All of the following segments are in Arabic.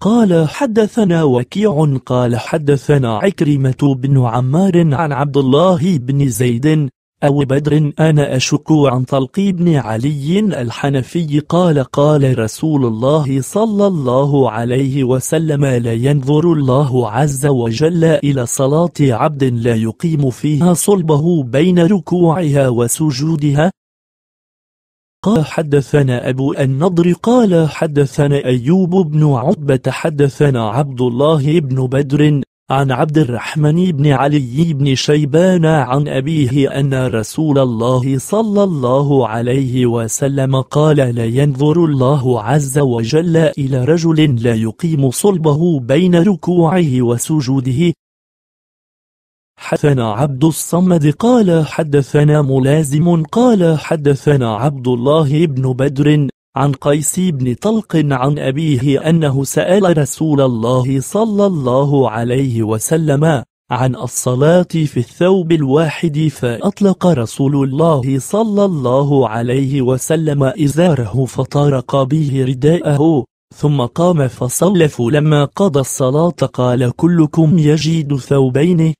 قال حدثنا وكيع قال حدثنا عكرمة بن عمار عن عبد الله بن زيد أو بدر أنا أشك عن طلق بن علي الحنفي قال قال رسول الله صلى الله عليه وسلم لا ينظر الله عز وجل إلى صلاة عبد لا يقيم فيها صلبه بين ركوعها وسجودها قال حدثنا أبو النضر قال حدثنا أيوب بن عتبة حدثنا عبد الله بن بدر عن عبد الرحمن بن علي بن شيبان عن أبيه أن رسول الله صلى الله عليه وسلم قال لا ينظر الله عز وجل إلى رجل لا يقيم صلبه بين ركوعه وسجوده حدثنا عبد الصمد قال حدثنا ملازم قال حدثنا عبد الله بن بدر عن قيس بن طلق عن أبيه أنه سأل رسول الله صلى الله عليه وسلم عن الصلاة في الثوب الواحد فأطلق رسول الله صلى الله عليه وسلم إزاره فطرق به رداءه ثم قام فصلف لما قضى الصلاة قال كلكم يجيد ثوبين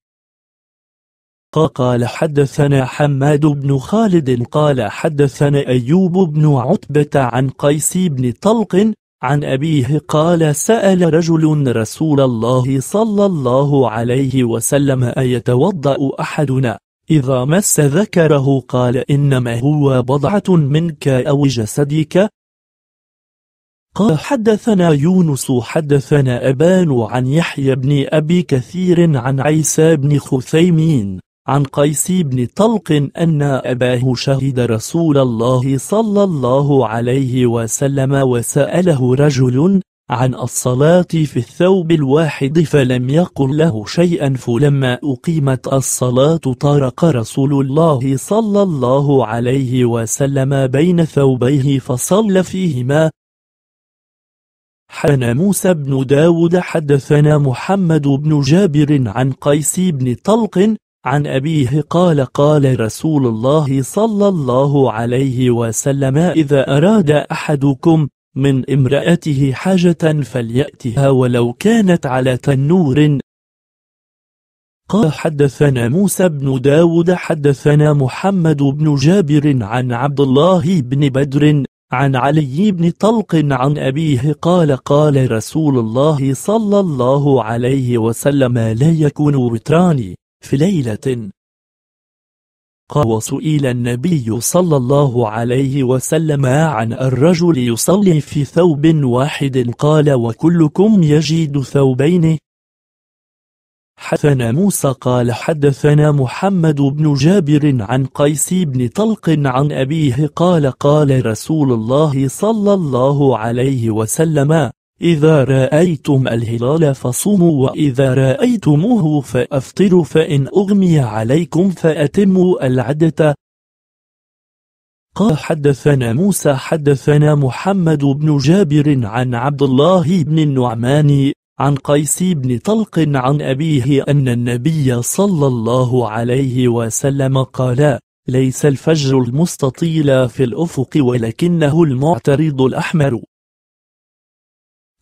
قال حدثنا حماد بن خالد قال حدثنا أيوب بن عتبة عن قيس بن طلق عن أبيه قال سأل رجل رسول الله صلى الله عليه وسلم أيتوضأ أحدنا إذا مس ذكره قال إنما هو بضعة منك أو جسدك قال حدثنا يونس حدثنا أبان عن يحيى بن أبي كثير عن عيسى بن خثيمين عن قيس بن طلق أن أباه شهد رسول الله صلى الله عليه وسلم وسأله رجل عن الصلاة في الثوب الواحد فلم يقل له شيئا فلما أقيمت الصلاة طارق رسول الله صلى الله عليه وسلم بين ثوبيه فصلى فيهما حدثنا موسى بن داود حدثنا محمد بن جابر عن قيس بن طلق عن أبيه قال قال رسول الله صلى الله عليه وسلم إذا أراد أحدكم من امرأته حاجة فليأتها ولو كانت على تنور قال حدثنا موسى بن داود حدثنا محمد بن جابر عن عبد الله بن بدر عن علي بن طلق عن أبيه قال قال رسول الله صلى الله عليه وسلم لا يكون وتراني في ليلة قال وسئل النبي صلى الله عليه وسلم عن الرجل يصلي في ثوب واحد قال وكلكم يجد ثوبين حدثنا موسى قال حدثنا محمد بن جابر عن قيس بن طلق عن أبيه قال قال رسول الله صلى الله عليه وسلم إذا رأيتم الهلال فصوموا وإذا رأيتموه فأفطروا فإن أغمي عليكم فأتموا العدة قال حدثنا موسى حدثنا محمد بن جابر عن عبد الله بن النعمان عن قيس بن طلق عن أبيه أن النبي صلى الله عليه وسلم قال ليس الفجر المستطيل في الأفق ولكنه المعترض الأحمر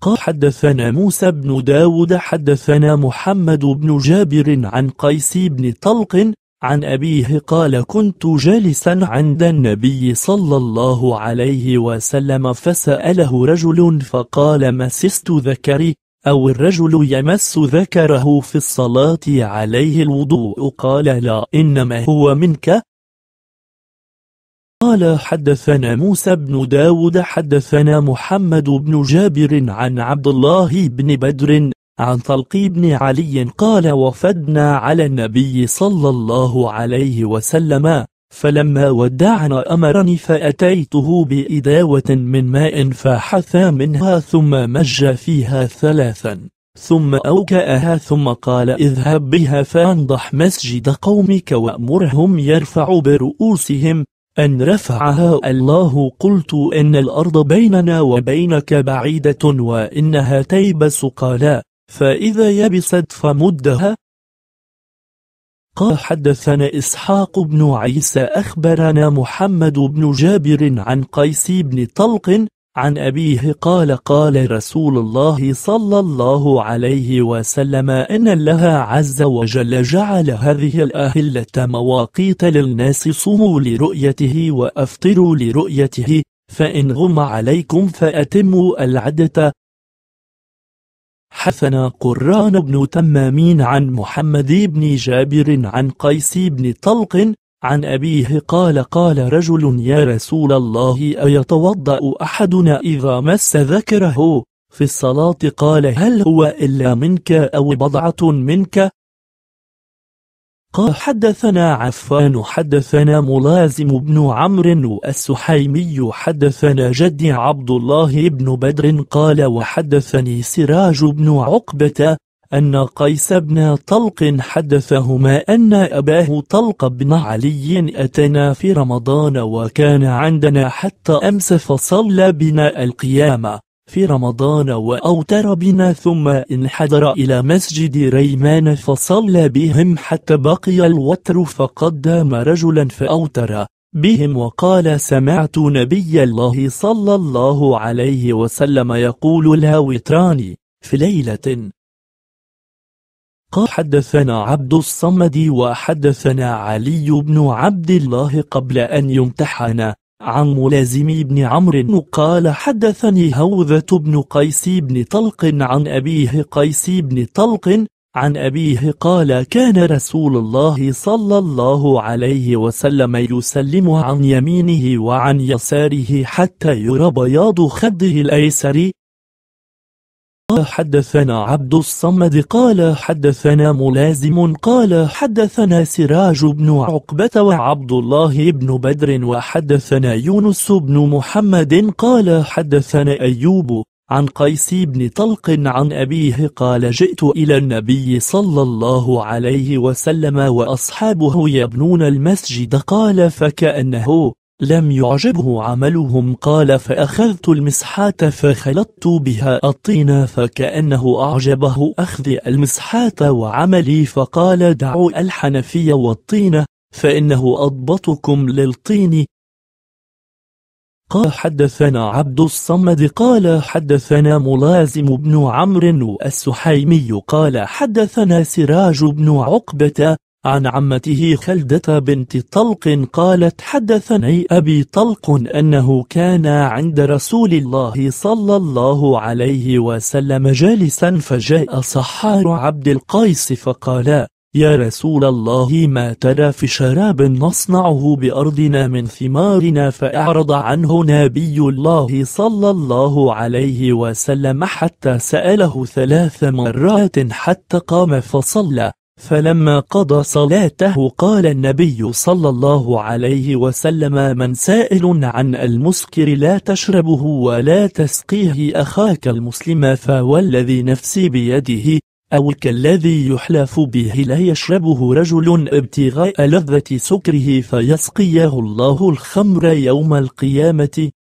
قال حدثنا موسى بن داود حدثنا محمد بن جابر عن قيس بن طلق عن أبيه قال كنت جالسا عند النبي صلى الله عليه وسلم فسأله رجل فقال مسست ذكري أو الرجل يمس ذكره في الصلاة عليه الوضوء قال لا إنما هو منك قال حدثنا موسى بن داود حدثنا محمد بن جابر عن عبد الله بن بدر عن طلق بن علي قال وفدنا على النبي صلى الله عليه وسلم فلما ودعنا أمرني فأتيته بإداوة من ماء فحثى منها ثم مج فيها ثلاثا ثم أوكأها ثم قال اذهب بها فانضح مسجد قومك وأمرهم يرفع برؤوسهم أن رفعها الله قلت إن الأرض بيننا وبينك بعيدة وإنها تيبس قالا فإذا يبست فمدها قال حدثنا إسحاق بن عيسى أخبرنا محمد بن جابر عن قيس بن طلق عن أبيه قال قال رسول الله صلى الله عليه وسلم إن الله عز وجل جعل هذه الأهلة مواقيت للناس صوموا لرؤيته وأفطروا لرؤيته فإن غم عليكم فأتموا العدة حثنا قران بن تمامين عن محمد بن جابر عن قيس بن طلق عن أبيه قال قال رجل يا رسول الله أيتوضأ أحدنا إذا مس ذكره في الصلاة قال هل هو إلا منك أو بضعة منك قال حدثنا عفان حدثنا ملازم بن عمرو السحيمي حدثنا جدي عبد الله بن بدر قال وحدثني سراج بن عقبة أن قيس بن طلق حدثهما أن أباه طلق بن علي أتنا في رمضان وكان عندنا حتى أمس فصلى بنا القيامة في رمضان وأوتر بنا ثم انحدر إلى مسجد ريمان فصلى بهم حتى بقي الوتر فقدم رجلا فأوتر بهم وقال سمعت نبي الله صلى الله عليه وسلم يقول لا وتراني في ليلة قال حدثنا عبد الصمد وحدثنا علي بن عبد الله قبل أن يمتحن عن ملازم بن عمرو قال حدثني هوذة بن قيس بن طلق عن أبيه قيس بن طلق عن أبيه قال كان رسول الله صلى الله عليه وسلم يسلم عن يمينه وعن يساره حتى يرى بياض خده الأيسر قال حدثنا عبد الصمد قال حدثنا ملازم قال حدثنا سراج بن عقبة وعبد الله بن بدر وحدثنا يونس بن محمد قال حدثنا أيوب عن قيس بن طلق عن أبيه قال جئت إلى النبي صلى الله عليه وسلم وأصحابه يبنون المسجد قال فكأنه لم يعجبه عملهم قال فأخذت المسحات فخلطت بها الطين فكأنه أعجبه أخذ المسحات وعملي فقال دعوا الحنفية والطين فإنه أضبطكم للطين قال حدثنا عبد الصمد قال حدثنا ملازم بن عمرو السحيمي قال حدثنا سراج بن عقبة عن عمته خلدة بنت طلق قالت حدثني أبي طلق أنه كان عند رسول الله صلى الله عليه وسلم جالسا فجاء صحار عبد القيس فقال يا رسول الله ما ترى في شراب نصنعه بأرضنا من ثمارنا فأعرض عنه نبي الله صلى الله عليه وسلم حتى سأله ثلاث مرات حتى قام فصلى فلما قضى صلاته قال النبي صلى الله عليه وسلم من سائل عن المسكر لا تشربه ولا تسقيه أخاك المسلم فوالذي نفسي بيده أو كالذي يحلف به لا يشربه رجل ابتغاء لذة سكره فيسقيه الله الخمر يوم القيامة